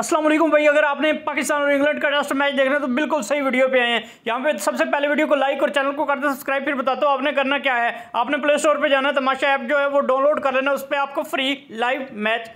असलम भाई अगर आपने पाकिस्तान और इंग्लैंड का टेस्ट मैच देखना है तो बिल्कुल सही वीडियो पे आए हैं यहाँ पे सबसे पहले वीडियो को लाइक और चैनल को कर दें सब्सक्राइब फिर बताता हूँ आपने करना क्या है आपने प्ले स्टोर पर जाना है तमाशा ऐप जो है वो डाउनलोड कर लेना उस पर आपको फ्री लाइव मैच